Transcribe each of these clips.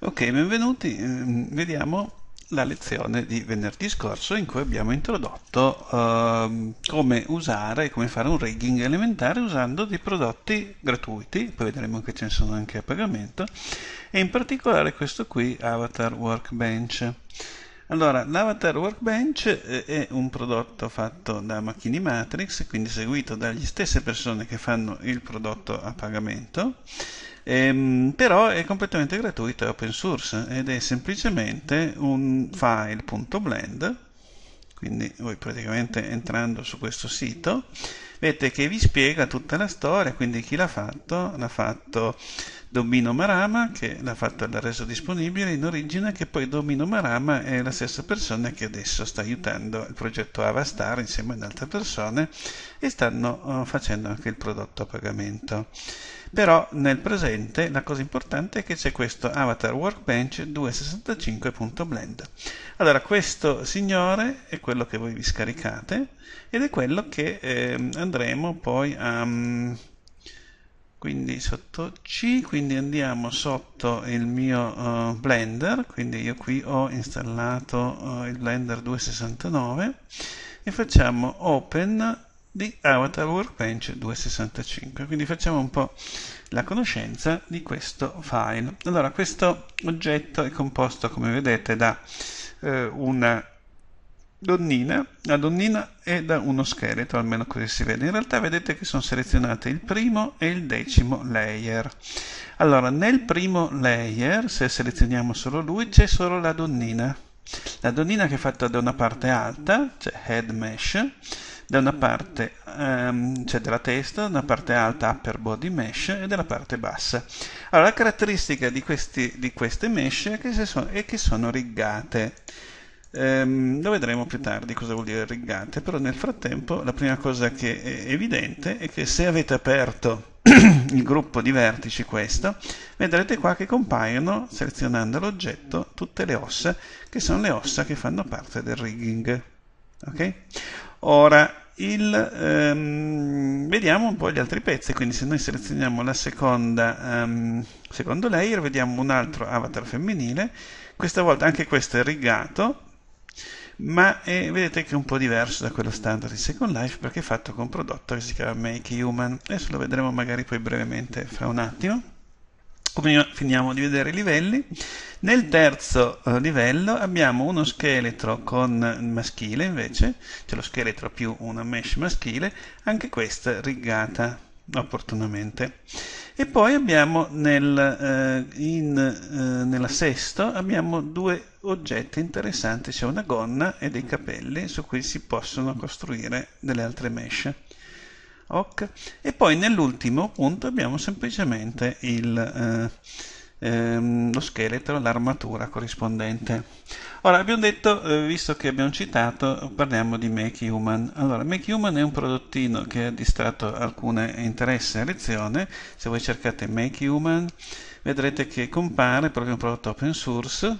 Ok, benvenuti. Ehm, vediamo la lezione di venerdì scorso in cui abbiamo introdotto uh, come usare e come fare un rigging elementare usando dei prodotti gratuiti, poi vedremo che ce ne sono anche a pagamento, e in particolare questo qui, Avatar Workbench. Allora, l'Avatar Workbench è un prodotto fatto da Macchini Matrix, quindi seguito dagli stesse persone che fanno il prodotto a pagamento, ehm, però è completamente gratuito e open source ed è semplicemente un file.blend, quindi voi praticamente entrando su questo sito vedete che vi spiega tutta la storia, quindi chi l'ha fatto, l'ha fatto Domino Marama che l'ha fatta, l'ha reso disponibile in origine che poi Domino Marama è la stessa persona che adesso sta aiutando il progetto Avastar insieme ad altre persone e stanno eh, facendo anche il prodotto a pagamento però nel presente la cosa importante è che c'è questo avatar workbench 265.blend allora questo signore è quello che voi vi scaricate ed è quello che eh, andremo poi a um, quindi sotto C, quindi andiamo sotto il mio uh, Blender, quindi io qui ho installato uh, il Blender 269 e facciamo Open di Avatar Workbench 265, quindi facciamo un po' la conoscenza di questo file. Allora, questo oggetto è composto, come vedete, da uh, una donnina, la donnina è da uno scheletro, almeno così si vede. In realtà vedete che sono selezionate il primo e il decimo layer. Allora, nel primo layer, se selezioniamo solo lui, c'è solo la donnina. La donnina che è fatta da una parte alta, cioè head mesh, da una parte, um, cioè della testa, da una parte alta upper body mesh e della parte bassa. Allora, la caratteristica di, questi, di queste mesh è che, sono, è che sono riggate Ehm, lo vedremo più tardi cosa vuol dire riggante, però nel frattempo la prima cosa che è evidente è che se avete aperto il gruppo di vertici questo, vedrete qua che compaiono, selezionando l'oggetto, tutte le ossa, che sono le ossa che fanno parte del rigging. Okay? Ora, il, um, vediamo un po' gli altri pezzi, quindi se noi selezioniamo la seconda, um, secondo layer, vediamo un altro avatar femminile, questa volta anche questo è rigato, ma eh, vedete che è un po' diverso da quello standard di Second Life perché è fatto con un prodotto che si chiama Make Human. Adesso lo vedremo magari poi brevemente fra un attimo. Come finiamo di vedere i livelli. Nel terzo eh, livello abbiamo uno scheletro con maschile invece, c'è lo scheletro più una mesh maschile, anche questa rigata opportunamente. E poi abbiamo nel, eh, in, eh, nella sesta abbiamo due oggetti interessanti, c'è cioè una gonna e dei capelli su cui si possono costruire delle altre mesh. Ok. E poi nell'ultimo punto abbiamo semplicemente il... Eh, ehm, lo scheletro, l'armatura corrispondente. Ora abbiamo detto, eh, visto che abbiamo citato, parliamo di Make Human. Allora, Make Human è un prodottino che ha distratto alcune interesse a lezione. Se voi cercate Make Human, vedrete che compare proprio un prodotto open source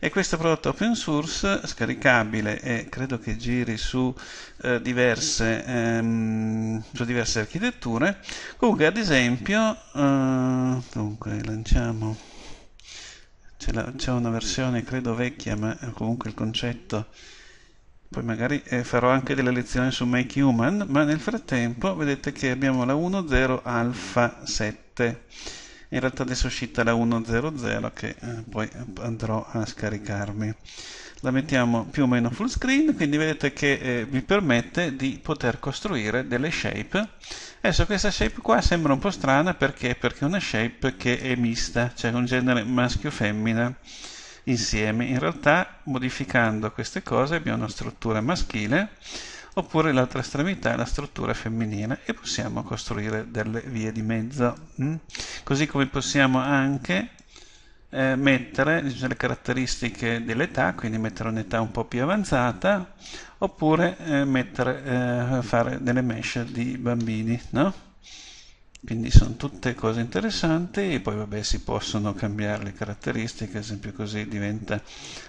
e questo prodotto open source scaricabile e credo che giri su, eh, diverse, ehm, su diverse architetture comunque ad esempio eh, dunque lanciamo c'è, la, una versione credo vecchia ma comunque il concetto poi magari eh, farò anche delle lezioni su Make Human ma nel frattempo vedete che abbiamo la 1.0 alfa 7 in realtà adesso è uscita la 1.0.0 che eh, poi eh, andrò a scaricarmi la mettiamo più o meno full screen quindi vedete che eh, vi permette di poter costruire delle shape adesso questa shape qua sembra un po' strana perché, perché è una shape che è mista cioè un genere maschio-femmina insieme in realtà modificando queste cose abbiamo una struttura maschile oppure l'altra estremità è la struttura femminile e possiamo costruire delle vie di mezzo. Mm? Così come possiamo anche eh, mettere le caratteristiche dell'età, quindi mettere un'età un po' più avanzata, oppure eh, mettere, eh, fare delle mesh di bambini, no? Quindi sono tutte cose interessanti e poi vabbè si possono cambiare le caratteristiche, ad esempio così diventa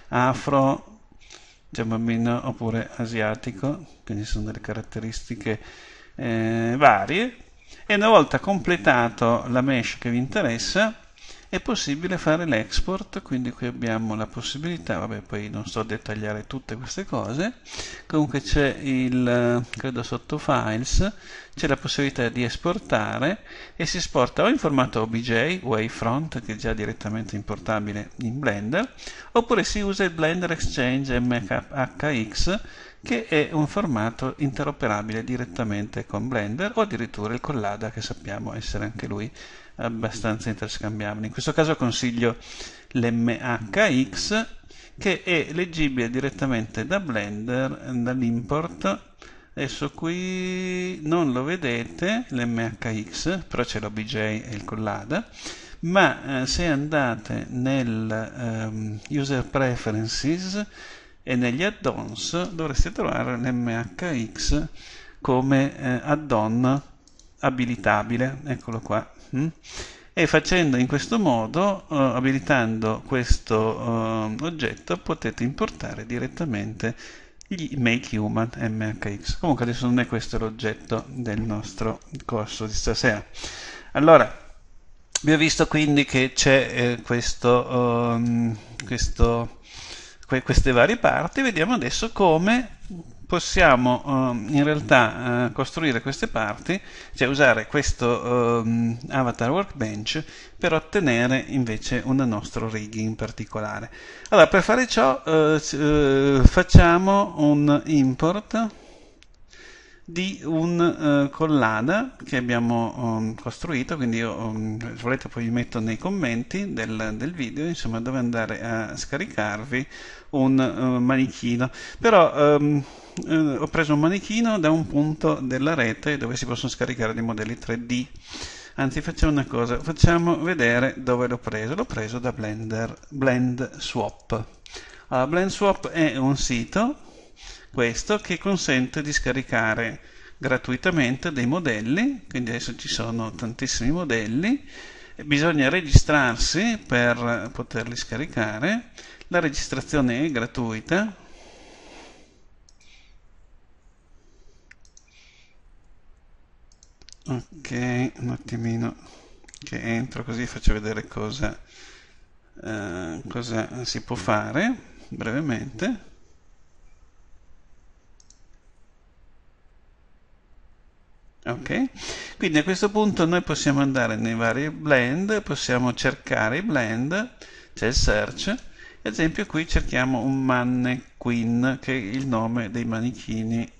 afro, giamameno oppure asiatico, quindi sono delle caratteristiche eh, varie. E una volta completato la mesh che vi interessa, è possibile fare l'export, quindi qui abbiamo la possibilità, vabbè poi non sto a dettagliare tutte queste cose, comunque c'è il, credo sotto files, c'è la possibilità di esportare e si esporta o in formato OBJ, Wavefront, che è già direttamente importabile in Blender, oppure si usa il Blender Exchange MHX che è un formato interoperabile direttamente con Blender o addirittura il Collada che sappiamo essere anche lui abbastanza interscambiabile. In questo caso consiglio l'MHX che è leggibile direttamente da Blender, dall'import. Adesso qui non lo vedete, l'MHX, però c'è l'OBJ e il Collada ma eh, se andate nel um, user preferences e negli add-ons dovreste trovare l'MHX come eh, add-on abilitabile, eccolo qua. Mm? E facendo in questo modo, eh, abilitando questo eh, oggetto, potete importare direttamente gli make human MHX. Comunque adesso non è questo l'oggetto del nostro corso di stasera. Allora, abbiamo visto quindi che c'è eh, questo, um, questo que queste varie parti, vediamo adesso come possiamo um, in realtà uh, costruire queste parti, cioè usare questo um, avatar workbench per ottenere invece un nostro rigging in particolare. Allora, per fare ciò uh, uh, facciamo un import di un uh, eh, collana che abbiamo um, costruito, quindi io, um, se volete poi vi metto nei commenti del, del, video, insomma dove andare a scaricarvi un uh, manichino. Però um, eh, ho preso un manichino da un punto della rete dove si possono scaricare dei modelli 3D. Anzi facciamo una cosa, facciamo vedere dove l'ho preso. L'ho preso da Blender, Blend Swap. Allora, Blend Swap è un sito questo che consente di scaricare gratuitamente dei modelli, quindi adesso ci sono tantissimi modelli, bisogna registrarsi per poterli scaricare, la registrazione è gratuita, ok, un attimino che entro così faccio vedere cosa, eh, cosa si può fare brevemente. Okay? Quindi a questo punto noi possiamo andare nei vari blend, possiamo cercare i blend, c'è il search, ad esempio qui cerchiamo un mannequin che è il nome dei manichini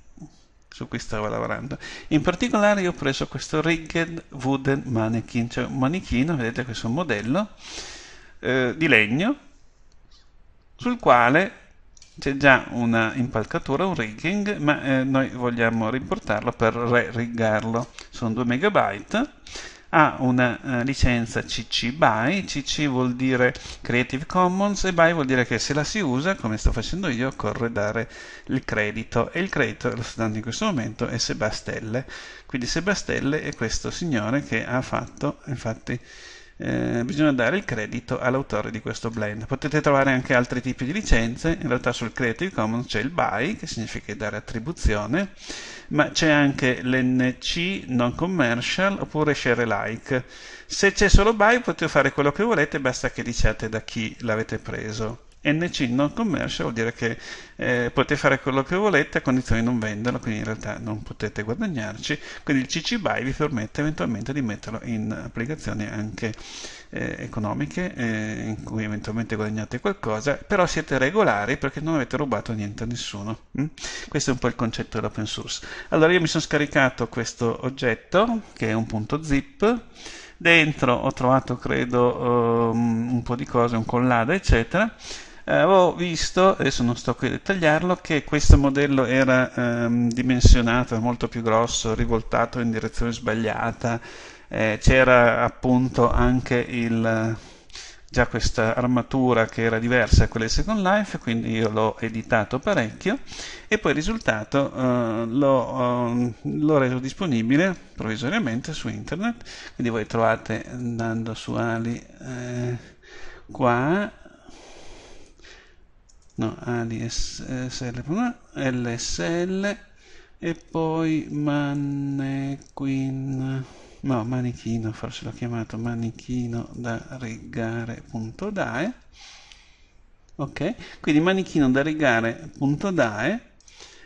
su cui stavo lavorando. In particolare io ho preso questo rigged wooden mannequin, cioè un manichino, vedete questo modello, eh, di legno, sul quale c'è già un'impalcatura, un rigging, ma eh, noi vogliamo riportarlo per re-riggarlo. Sono 2 MB, ha una eh, licenza CC BY, CC vuol dire Creative Commons e BY vuol dire che se la si usa, come sto facendo io, occorre dare il credito e il credito lo sto dando in questo momento è Sebastelle. Quindi Sebastelle è questo signore che ha fatto, infatti eh, bisogna dare il credito all'autore di questo blend. Potete trovare anche altri tipi di licenze, in realtà sul Creative Commons c'è il BY, che significa dare attribuzione, ma c'è anche l'NC non commercial oppure share alike. Se c'è solo BY potete fare quello che volete, basta che diciate da chi l'avete preso. NC non commercial vuol dire che eh, potete fare quello che volete a condizione di non venderlo, quindi in realtà non potete guadagnarci, quindi il CC BY vi permette eventualmente di metterlo in applicazioni anche eh, economiche eh, in cui eventualmente guadagnate qualcosa, però siete regolari perché non avete rubato niente a nessuno. Mm? Questo è un po' il concetto dell'open source. Allora io mi sono scaricato questo oggetto che è un punto zip dentro ho trovato credo um, un po' di cose, un collada eccetera avevo eh, visto, adesso non sto qui a dettagliarlo, che questo modello era ehm, dimensionato, molto più grosso, rivoltato in direzione sbagliata, eh, c'era appunto anche il, già questa armatura che era diversa da quella di Second Life, quindi io l'ho editato parecchio e poi il risultato eh, l'ho, ehm, l'ho reso disponibile provvisoriamente su internet, quindi voi trovate andando su Ali eh, qua no, ADSL, LSL e poi mannequin, no, manichino, forse l'ho chiamato manichino da rigare.dae ok? Quindi manichino da rigare.dae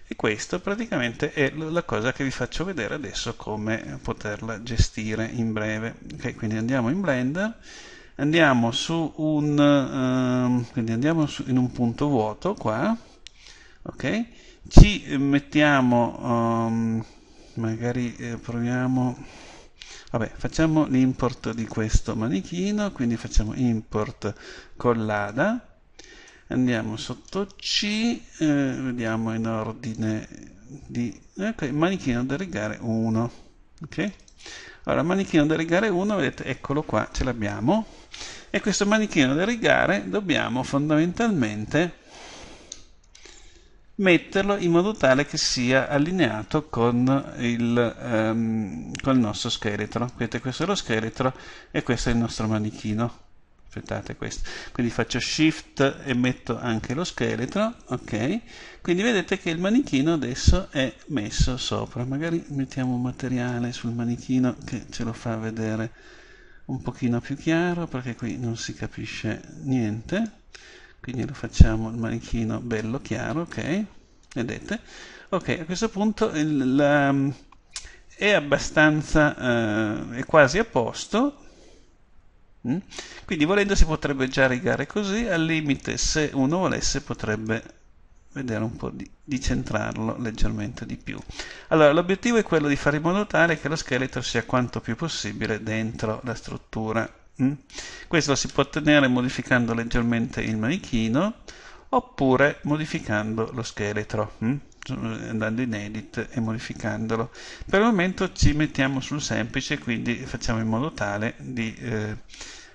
e questo praticamente è la cosa che vi faccio vedere adesso come poterla gestire in breve. Ok, quindi andiamo in Blender andiamo su un ehm, quindi andiamo su, in un punto vuoto qua ok ci mettiamo um, magari eh, proviamo vabbè facciamo l'import di questo manichino quindi facciamo import con l'ada andiamo sotto C eh, vediamo in ordine di ok ecco, manichino da rigare 1 ok allora, manichino da rigare 1, vedete, eccolo qua, ce l'abbiamo. E questo manichino da rigare dobbiamo fondamentalmente metterlo in modo tale che sia allineato con il, um, ehm, con il nostro scheletro. Vedete, questo è lo scheletro e questo è il nostro manichino aspettate questo quindi faccio shift e metto anche lo scheletro ok quindi vedete che il manichino adesso è messo sopra magari mettiamo un materiale sul manichino che ce lo fa vedere un pochino più chiaro perché qui non si capisce niente quindi lo facciamo il manichino bello chiaro ok vedete ok a questo punto il, la, è abbastanza eh, è quasi a posto Mm? Quindi volendo si potrebbe già rigare così, al limite se uno volesse potrebbe vedere un po' di, di centrarlo leggermente di più. Allora, l'obiettivo è quello di fare in modo tale che lo scheletro sia quanto più possibile dentro la struttura. Mm? Questo lo si può ottenere modificando leggermente il manichino oppure modificando lo scheletro, mm? andando in edit e modificandolo. Per il momento ci mettiamo sul semplice, quindi facciamo in modo tale di... Eh,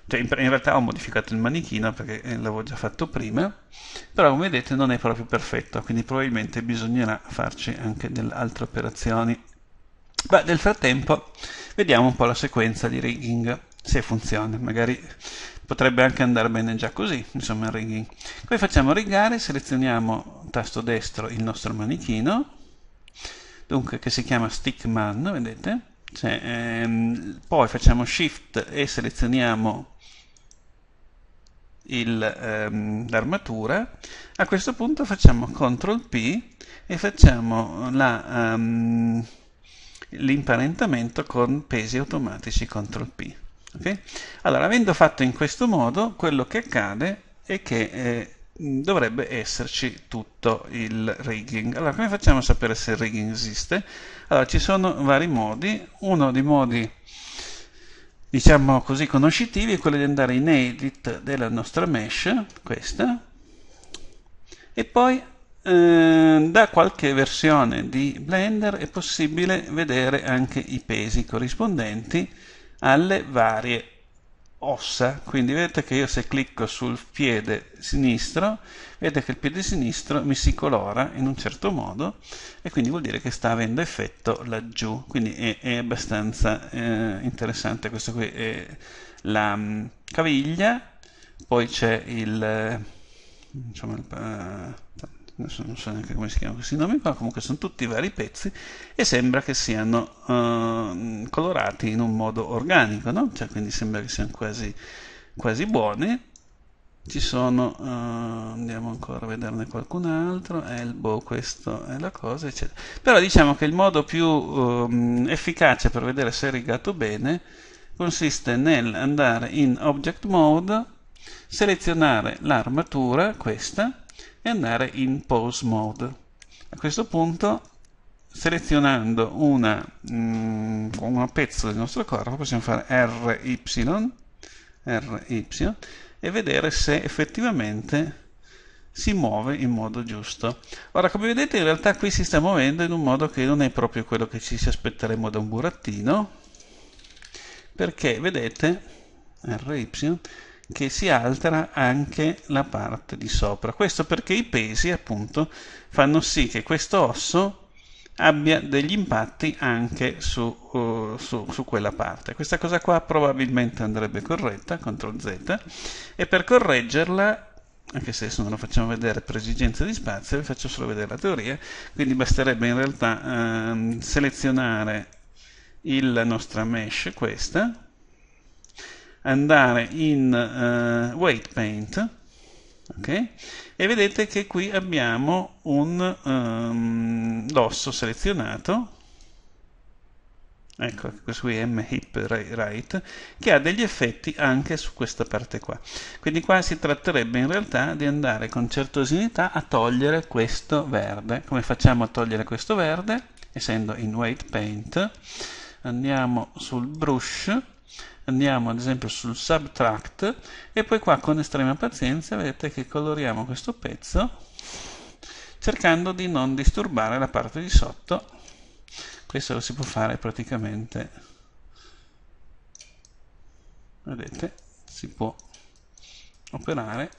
cioè in, in realtà ho modificato il manichino perché eh, l'avevo già fatto prima, però come vedete non è proprio perfetto, quindi probabilmente bisognerà farci anche delle altre operazioni. Ma nel frattempo vediamo un po' la sequenza di rigging, se funziona, magari potrebbe anche andare bene già così, insomma il rigging. Poi facciamo rigare, selezioniamo tasto destro il nostro manichino, dunque che si chiama stick man, vedete? Cioè, ehm, poi facciamo shift e selezioniamo Ehm, l'armatura, ehm, a questo punto facciamo CTRL P e facciamo ehm, l'imparentamento um, con pesi automatici CTRL P. Okay? Allora, avendo fatto in questo modo, quello che accade è che eh, dovrebbe esserci tutto il rigging. Allora, come facciamo a sapere se il rigging esiste? Allora, ci sono vari modi. Uno dei modi diciamo così conoscitivi è quello di andare in edit della nostra mesh questa e poi eh, da qualche versione di Blender è possibile vedere anche i pesi corrispondenti alle varie ossa, quindi vedete che io se clicco sul piede sinistro, vedete che il piede sinistro mi si colora in un certo modo e quindi vuol dire che sta avendo effetto laggiù, quindi è, è abbastanza eh, interessante questo qui, è la mh, mm, caviglia, poi c'è il, diciamo, il eh, adesso non so neanche come si chiamano questi nomi qua, comunque sono tutti vari pezzi e sembra che siano eh, colorati in un modo organico, no? cioè, quindi sembra che siano quasi, quasi buoni. Ci sono, eh, andiamo ancora a vederne qualcun altro, elbow, questo è la cosa, eccetera. Però diciamo che il modo più eh, efficace per vedere se è rigato bene consiste nell'andare in object mode, selezionare l'armatura, questa, e andare in Pose Mode. A questo punto, selezionando una, mm, un pezzo del nostro corpo, possiamo fare RY, RY e vedere se effettivamente si muove in modo giusto. Ora, come vedete, in realtà qui si sta muovendo in un modo che non è proprio quello che ci si aspetteremmo da un burattino, perché, vedete, RY che si altera anche la parte di sopra. Questo perché i pesi appunto fanno sì che questo osso abbia degli impatti anche su, uh, su, su, quella parte. Questa cosa qua probabilmente andrebbe corretta, CTRL Z, e per correggerla, anche se adesso non lo facciamo vedere per esigenza di spazio, vi faccio solo vedere la teoria, quindi basterebbe in realtà uh, selezionare la nostra mesh, questa, andare in uh, Weight Paint okay? e vedete che qui abbiamo un um, ehm, l'osso selezionato ecco questo qui è M-Hip Right che ha degli effetti anche su questa parte qua quindi qua si tratterebbe in realtà di andare con certosinità a togliere questo verde come facciamo a togliere questo verde? essendo in Weight Paint andiamo sul Brush andiamo ad esempio sul subtract e poi qua con estrema pazienza vedete che coloriamo questo pezzo cercando di non disturbare la parte di sotto questo lo si può fare praticamente vedete si può operare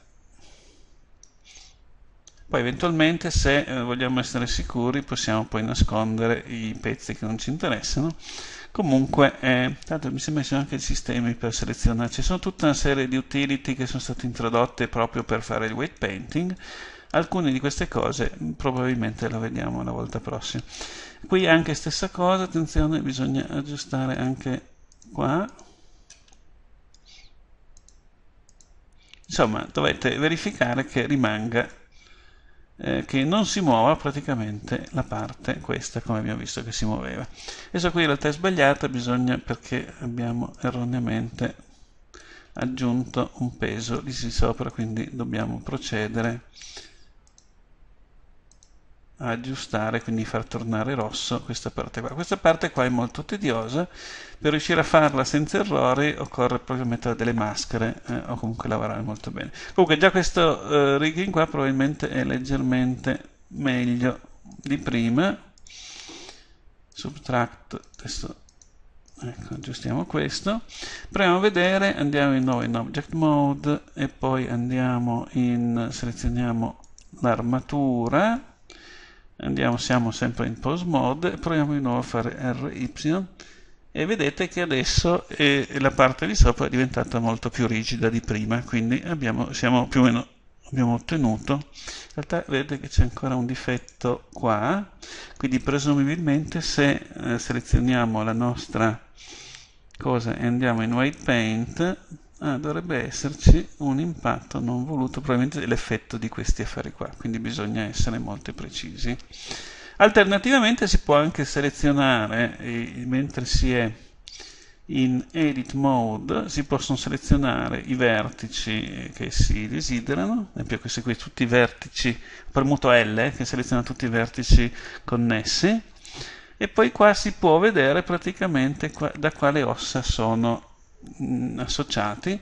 poi eventualmente se eh, vogliamo essere sicuri possiamo poi nascondere i pezzi che non ci interessano. Comunque, eh, tanto mi sembra ci anche i sistemi per selezionare, ci sono tutta una serie di utility che sono state introdotte proprio per fare il weight painting. Alcune di queste cose probabilmente la vediamo la volta prossima. Qui anche stessa cosa, attenzione, bisogna aggiustare anche qua. Insomma, dovete verificare che rimanga eh, che non si muova praticamente la parte questa come abbiamo visto che si muoveva. adesso qui in realtà è sbagliata bisogna perché abbiamo erroneamente aggiunto un peso lì sopra quindi dobbiamo procedere aggiustare, quindi far tornare rosso questa parte qua. Questa parte qua è molto tediosa, per riuscire a farla senza errori occorre proprio mettere delle maschere eh, o comunque lavorare molto bene. Comunque già questo eh, rigging qua probabilmente è leggermente meglio di prima. Subtract, adesso ecco, aggiustiamo questo. Proviamo a vedere, andiamo di nuovo in Object Mode e poi andiamo in, selezioniamo l'armatura andiamo siamo sempre in pose mode proviamo di nuovo a fare ry e vedete che adesso eh, la parte di sopra è diventata molto più rigida di prima quindi abbiamo, siamo più o meno abbiamo ottenuto in realtà vedete che c'è ancora un difetto qua quindi presumibilmente se eh, selezioniamo la nostra cosa e andiamo in white paint eh, dovrebbe esserci un impatto non voluto, probabilmente l'effetto di questi affari qua, quindi bisogna essere molto precisi. Alternativamente si può anche selezionare, eh, mentre si è in Edit Mode, si possono selezionare i vertici eh, che si desiderano, ad esempio questi qui, tutti i vertici, premuto L, eh, che seleziona tutti i vertici connessi, e poi qua si può vedere praticamente da quale ossa sono Mm, associati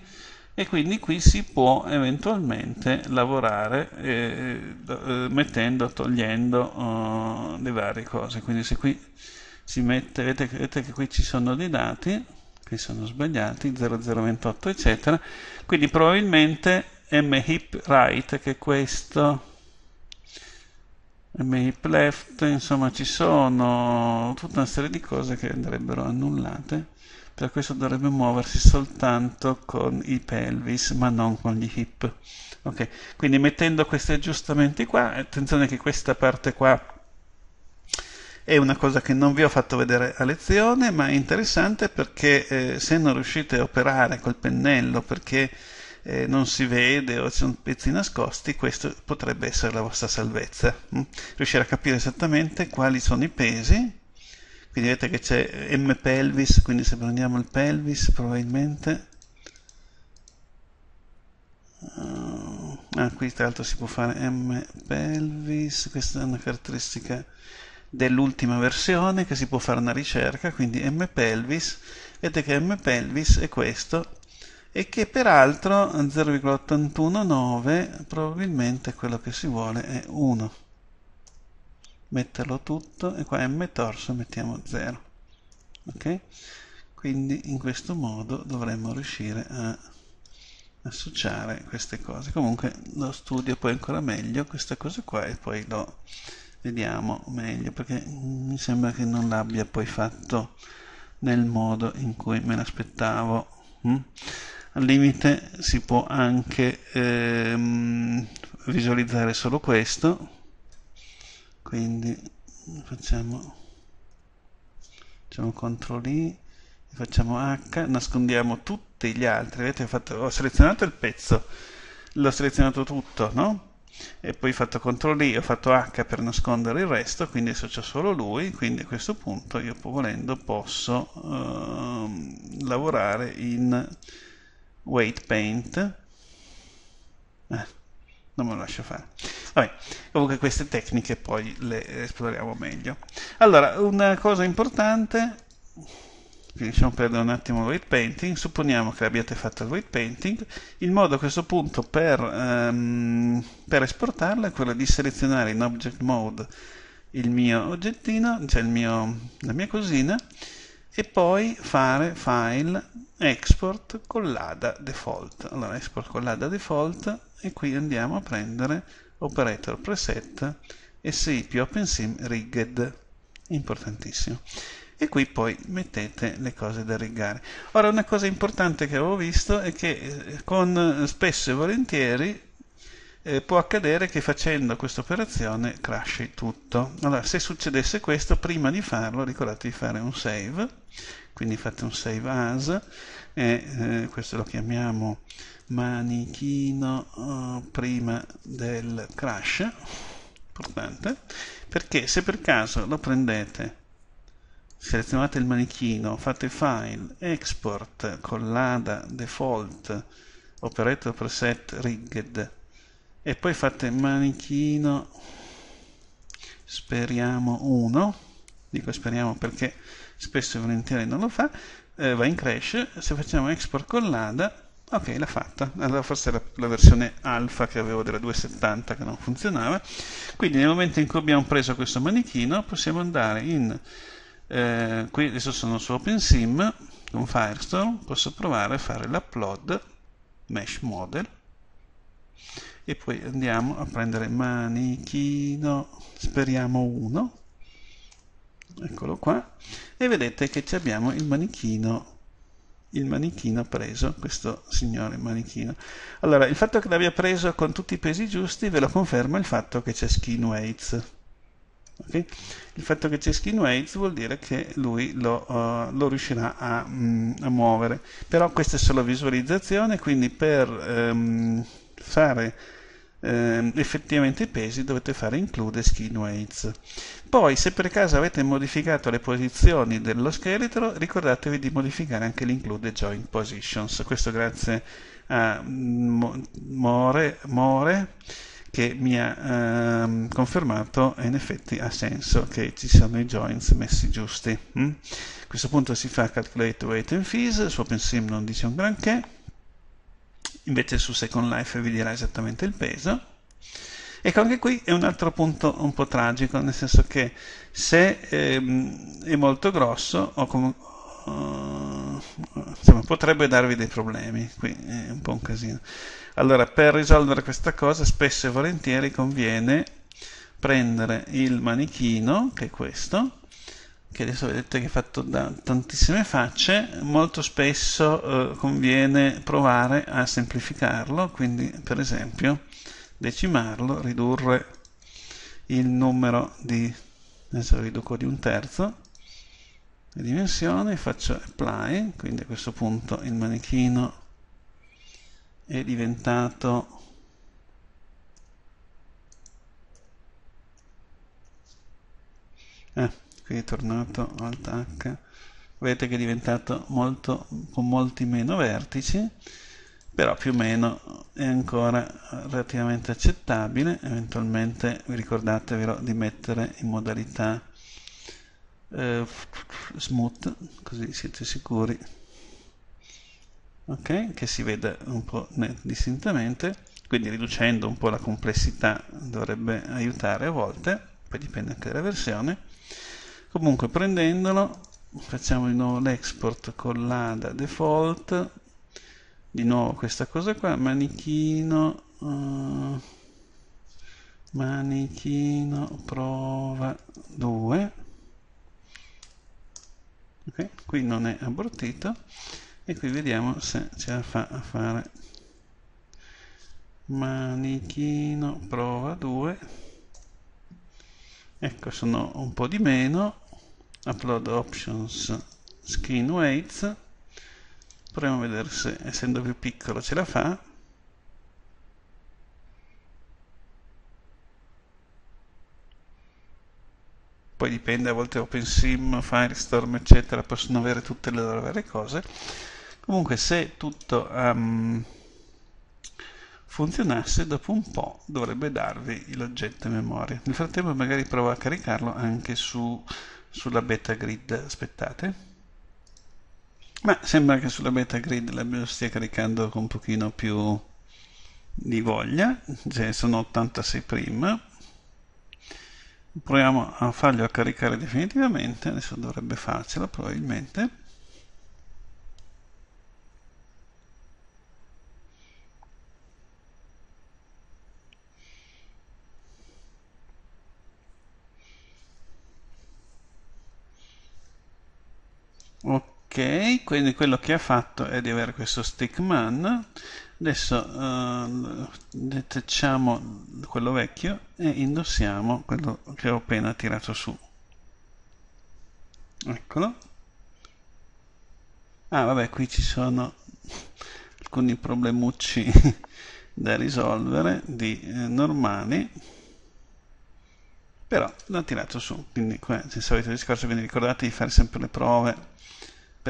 e quindi qui si può eventualmente lavorare eh, eh, mettendo, togliendo eh, le varie cose. Quindi se qui si mette, vedete, vedete che qui ci sono dei dati, qui sono sbagliati, 0028 eccetera, quindi probabilmente mhip che è questo mhipleft, insomma ci sono tutta una serie di cose che andrebbero annullate per questo dovrebbe muoversi soltanto con i pelvis ma non con gli hip ok quindi mettendo questi aggiustamenti qua attenzione che questa parte qua è una cosa che non vi ho fatto vedere a lezione ma è interessante perché eh, se non riuscite a operare col pennello perché eh, non si vede o ci sono pezzi nascosti, questo potrebbe essere la vostra salvezza. Mm? Riuscire a capire esattamente quali sono i pesi quindi vedete che c'è M pelvis, quindi se prendiamo il pelvis probabilmente eh, ah, qui tra l'altro si può fare M pelvis, questa è una caratteristica dell'ultima versione che si può fare una ricerca, quindi M pelvis, vedete che M pelvis è questo e che peraltro 0,819 probabilmente quello che si vuole è 1 metterlo tutto e qua m torso mettiamo 0 ok quindi in questo modo dovremmo riuscire a associare queste cose comunque lo studio poi ancora meglio questa cosa qua e poi lo vediamo meglio perché mi sembra che non l'abbia poi fatto nel modo in cui me l'aspettavo mm? al limite si può anche ehm, visualizzare solo questo quindi facciamo facciamo CTRL I facciamo H nascondiamo tutti gli altri vedete ho, fatto, ho selezionato il pezzo l'ho selezionato tutto no? e poi ho fatto CTRL I ho fatto H per nascondere il resto quindi adesso c'è solo lui quindi a questo punto io volendo posso uh, lavorare in weight paint eh, non me lo lascio fare Vabbè, comunque queste tecniche poi le esploriamo meglio. Allora, una cosa importante, lasciamo perdere un attimo il white painting, supponiamo che abbiate fatto il white painting, il modo a questo punto per, um, per esportarlo è quello di selezionare in object mode il mio oggettino, cioè il mio, la mia cosina, e poi fare file export collada default. Allora, export collada default e qui andiamo a prendere operator preset e SIP OpenSim rigged. Importantissimo. E qui poi mettete le cose da rigare Ora, una cosa importante che avevo visto è che eh, con, spesso e volentieri eh, può accadere che facendo questa operazione crashi tutto. Allora, se succedesse questo, prima di farlo ricordate di fare un save, quindi fate un save as, e eh, questo lo chiamiamo manichino eh, prima del crash importante perché se per caso lo prendete selezionate il manichino fate file export con l'ada default operator preset rigged e poi fate manichino speriamo 1 dico speriamo perché spesso e volentieri non lo fa eh, va in crash se facciamo export con l'ada ok l'ha fatta allora forse era la versione alfa che avevo della 270 che non funzionava quindi nel momento in cui abbiamo preso questo manichino possiamo andare in eh, qui adesso sono su OpenSim con Firestorm, posso provare a fare l'upload mesh model e poi andiamo a prendere manichino speriamo 1 eccolo qua e vedete che abbiamo il manichino il manichino preso, questo signore manichino. Allora, il fatto che l'abbia preso con tutti i pesi giusti ve lo conferma il fatto che c'è skin weights. Okay? Il fatto che c'è skin weights vuol dire che lui lo, uh, lo riuscirà a, mm, a, muovere. Però questa è solo visualizzazione, quindi per um, fare eh, effettivamente i pesi dovete fare include skin weights poi se per caso avete modificato le posizioni dello scheletro ricordatevi di modificare anche l'include joint positions questo grazie a More, More che mi ha ehm, confermato e in effetti ha senso che ci siano i joints messi giusti. Mm? A questo punto si fa calculate weight and fees, su OpenSim non dice un granché, invece su Second Life vi dirà esattamente il peso. Ecco, anche qui è un altro punto un po' tragico, nel senso che se ehm, è molto grosso o comunque eh, insomma, potrebbe darvi dei problemi, qui è un po' un casino. Allora, per risolvere questa cosa, spesso e volentieri conviene prendere il manichino, che è questo, che adesso vedete che è fatto da tantissime facce, molto spesso eh, conviene provare a semplificarlo, quindi per esempio decimarlo, ridurre il numero di, adesso riduco di un terzo, le dimensioni, faccio apply, quindi a questo punto il manichino è diventato eh, qui è tornato alt h vedete che è diventato molto con molti meno vertici però più o meno è ancora relativamente accettabile eventualmente vi ricordatevelo di mettere in modalità eh, smooth così siete sicuri ok che si veda un po' distintamente quindi riducendo un po' la complessità dovrebbe aiutare a volte poi dipende anche dalla versione comunque prendendolo facciamo di nuovo l'export con l'ada default di nuovo questa cosa qua manichino uh, manichino prova 2 okay, qui non è abortito e qui vediamo se ce la fa a fare manichino prova 2 ecco sono un po' di meno upload options screen weights proviamo a vedere se essendo più piccolo ce la fa poi dipende, a volte OpenSim, Firestorm eccetera possono avere tutte le loro varie cose comunque se tutto um, funzionasse dopo un po' dovrebbe darvi l'oggetto in memoria nel frattempo magari provo a caricarlo anche su, sulla beta grid aspettate ma sembra che sulla beta grid lo stia caricando con un pochino più di voglia cioè sono 86 prima proviamo a farglielo caricare definitivamente adesso dovrebbe farcela probabilmente ok quindi quello che ha fatto è di avere questo stickman adesso eh, detacciamo quello vecchio e indossiamo quello che ho appena tirato su eccolo ah vabbè qui ci sono alcuni problemucci da risolvere di eh, normali però l'ho tirato su quindi qua c'è il discorso quindi ricordate di fare sempre le prove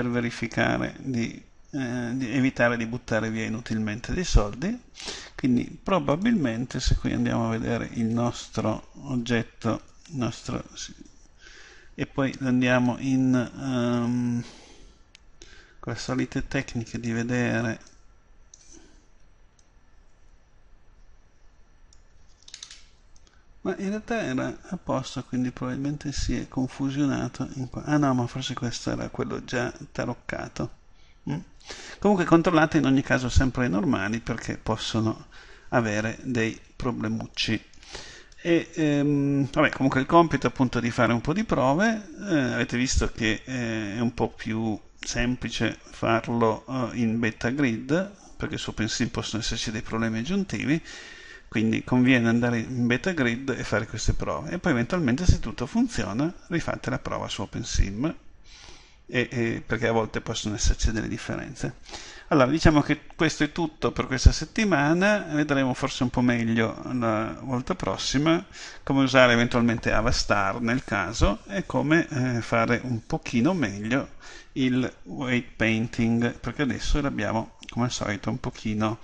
per verificare di, eh, di evitare di buttare via inutilmente dei soldi quindi probabilmente se qui andiamo a vedere il nostro oggetto il nostro, sì, e poi andiamo in um, con le solite tecniche di vedere ma in realtà era a posto quindi probabilmente si è confusionato. In... Ah no, ma forse questo era quello già taroccato. Mm? Comunque controllate in ogni caso sempre i normali perché possono avere dei problemucci. E, ehm, vabbè, comunque il compito è appunto di fare un po' di prove. Eh, avete visto che eh, è un po' più semplice farlo eh, in beta grid perché su Pensil possono esserci dei problemi aggiuntivi quindi conviene andare in beta grid e fare queste prove e poi eventualmente se tutto funziona rifate la prova su OpenSim e, e, perché a volte possono esserci delle differenze. Allora diciamo che questo è tutto per questa settimana, vedremo forse un po' meglio la volta prossima come usare eventualmente Avastar nel caso e come eh, fare un pochino meglio il weight painting perché adesso l'abbiamo come al solito un pochino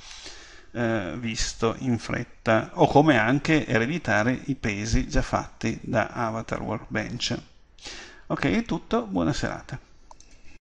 eh, visto in fretta, o come anche ereditare i pesi già fatti da Avatar Workbench. Ok, è tutto, buona serata.